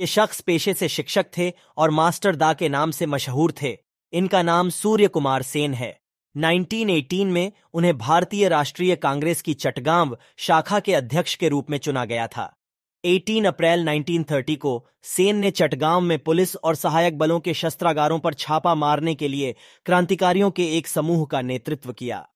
ये शख्स पेशे से शिक्षक थे और मास्टर दा के नाम से मशहूर थे इनका नाम सूर्य कुमार सेन है 1918 में उन्हें भारतीय राष्ट्रीय कांग्रेस की चटगांव शाखा के अध्यक्ष के रूप में चुना गया था 18 अप्रैल 1930 को सेन ने चटगांव में पुलिस और सहायक बलों के शस्त्रागारों पर छापा मारने के लिए क्रांतिकारियों के एक समूह का नेतृत्व किया